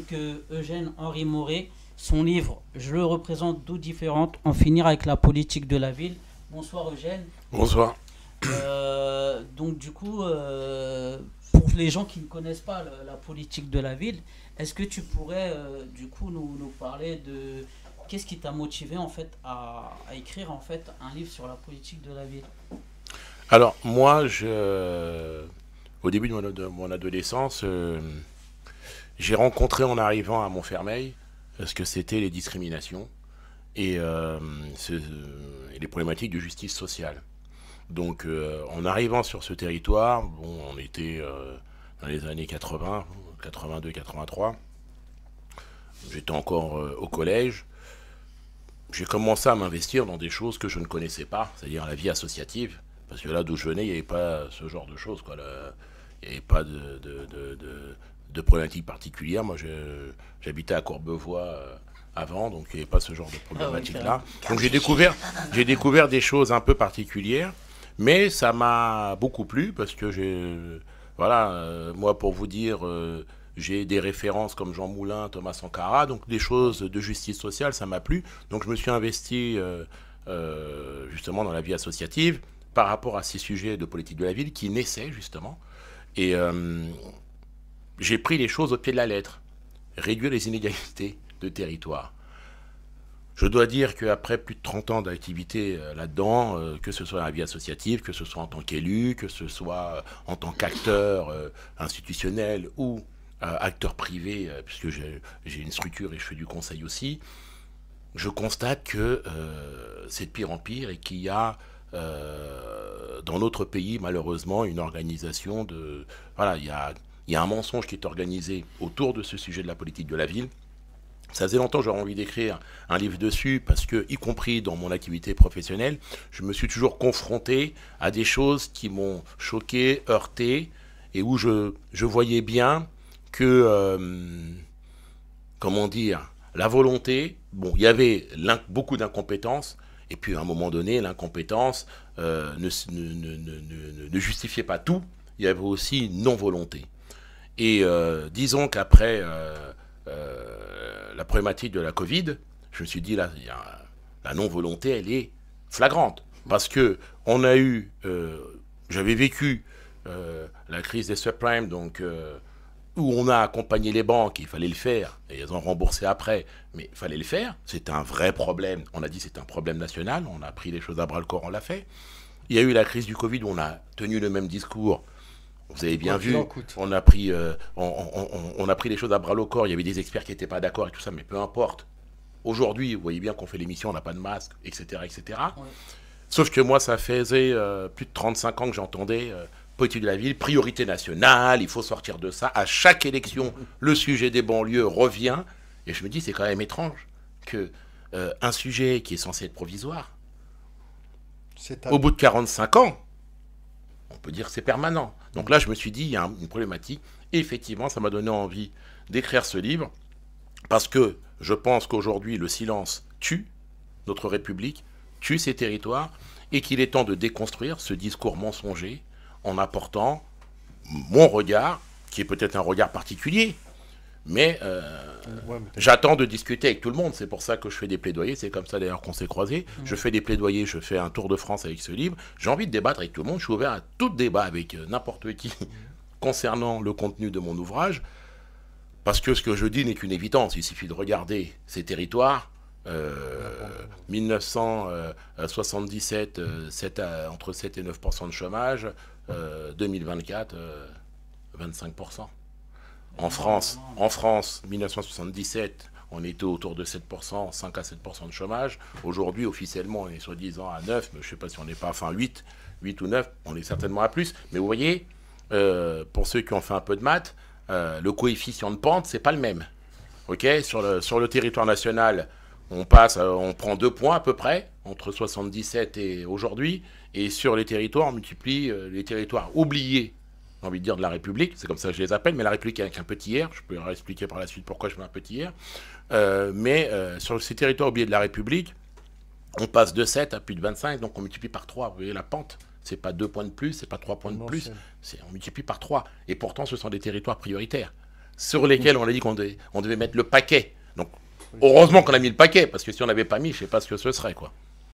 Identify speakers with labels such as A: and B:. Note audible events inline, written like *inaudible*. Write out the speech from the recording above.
A: que Eugène Henri Moret, son livre Je le représente d'où différente, en finir avec la politique de la ville. Bonsoir Eugène. Bonsoir. Euh, donc du coup, euh, pour les gens qui ne connaissent pas la politique de la ville, est-ce que tu pourrais euh, du coup nous, parler de qu'est-ce qui t'a motivé en fait à, écrire en fait un livre sur la politique de la ville Alors moi, je, au début de mon, de mon adolescence, j'ai rencontré en arrivant à Montfermeil ce que c'était les discriminations euh, et les problématiques de justice sociale. Donc euh, en arrivant sur ce territoire, bon, on était euh, dans les années 80, 82, 83. J'étais encore au collège. J'ai commencé à m'investir dans des choses que je ne connaissais pas, c'est-à-dire la vie associative. Parce que là d'où je venais, il n'y avait pas ce genre de choses. Quoi. Et pas de, de, particulières. Moi, j'habitais à Courbevoie euh, avant, donc il n'y avait pas ce genre de ah problématique-là. Donc j'ai découvert, découvert des choses un peu particulières, mais ça m'a beaucoup plu parce que j'ai, voilà, euh, moi pour vous dire, euh, j'ai des références comme Jean Moulin, Thomas Sankara, donc des choses de justice sociale, ça m'a plu. Donc je me suis investi justement dans la vie associative par rapport à ces sujets de politique de la ville qui naissaient justement. Et euh, j'ai pris les choses au pied de la lettre. Réduire les inégalités de territoire. Je dois dire qu'après plus de 30 ans d'activité euh, là-dedans, euh, que ce soit en la vie associative, que ce soit en tant qu'élu, que ce soit en tant qu'acteur institutionnel ou acteur privé, puisque j'ai une structure et je fais du conseil aussi, je constate que c'est de pire en pire et qu'il y a euh, dans notre pays, malheureusement, une organisation de... Voilà, il y a, un mensonge qui est organisé autour de ce sujet de la politique de la ville. Ça faisait longtemps que j'aurais envie d'écrire un livre dessus parce que, y compris dans mon activité professionnelle, je me suis toujours confronté à des choses qui m'ont choqué, heurté, et où je, voyais bien que, euh, comment dire, la volonté, bon, il y avait beaucoup d'incompétence, et puis à un moment donné, l'incompétence euh, ne, justifiait pas tout. Il y avait aussi non-volonté. Et euh, disons qu'après euh, la problématique de la Covid, je me suis dit, là, la non-volonté, elle est flagrante. Parce que on a eu, j'avais vécu la crise des subprimes, donc où on a accompagné les banques, il fallait le faire, et elles ont remboursé après, mais il fallait le faire, c'est un vrai problème. On a dit c'est un problème national, on a pris les choses à bras le corps, on l'a fait. Il y a eu la crise du Covid où on a tenu le même discours. Vous avez bien vu, on a, pris, euh, on, a pris les choses à bras le corps, il y avait des experts qui n'étaient pas d'accord et tout ça, mais peu importe. Aujourd'hui, vous voyez bien qu'on fait l'émission, on n'a pas de masque, etc. etc. Sauf que moi, ça faisait euh, plus de 35 ans que j'entendais... Euh, politique de la ville, priorité nationale, il faut sortir de ça. À chaque élection, le sujet des banlieues revient. Et je me dis, c'est quand même étrange qu'un euh, sujet qui est censé être provisoire, au bout de 45 ans, on peut dire que c'est permanent. Donc là, je me suis dit, il y a une problématique. effectivement, ça m'a donné envie d'écrire ce livre, parce que je pense qu'aujourd'hui, le silence tue notre République, tue ses territoires, et qu'il est temps de déconstruire ce discours mensonger en apportant mon regard, qui est peut-être un regard particulier, euh, mais, j'attends de discuter avec tout le monde. C'est pour ça que je fais des plaidoyers. C'est comme ça d'ailleurs qu'on s'est croisés. Mm. Je fais des plaidoyers, je fais un tour de France avec ce livre. J'ai envie de débattre avec tout le monde. Je suis ouvert à tout débat avec euh, n'importe qui mm. *laughs* concernant le contenu de mon ouvrage. Parce que ce que je dis n'est qu'une évidence. Il suffit de regarder ces territoires, 1977, euh, euh, euh, entre 7 et 9 de chômage. 2024, 25 en France, en France, 1977, on était autour de 7%, 5 à 7% de chômage. Aujourd'hui, officiellement, on est soi-disant à 9, mais je ne sais pas si on n'est pas, enfin 8, 8 ou 9, on est certainement à plus. Mais vous voyez, pour ceux qui ont fait un peu de maths, le coefficient de pente, c'est pas le même. OK sur le territoire national, on passe, euh, on prend deux points à peu près entre 77 et aujourd'hui, et sur les territoires, on multiplie euh, les territoires oubliés, j'ai envie de dire de la République, c'est comme ça que je les appelle, mais la République avec un petit R, je peux expliquer par la suite pourquoi je mets un petit R, euh, mais sur ces territoires oubliés de la République, on passe de 7 à plus de 25, donc on multiplie par 3, vous voyez la pente, c'est pas deux points de plus, c'est pas trois points de plus, c'est on multiplie par 3, et pourtant ce sont des territoires prioritaires, sur lesquels on a dit qu'on devait, devait mettre le paquet, donc Heureusement qu'on a mis le paquet, parce que si on n'avait pas mis, je sais pas ce que ce serait, quoi.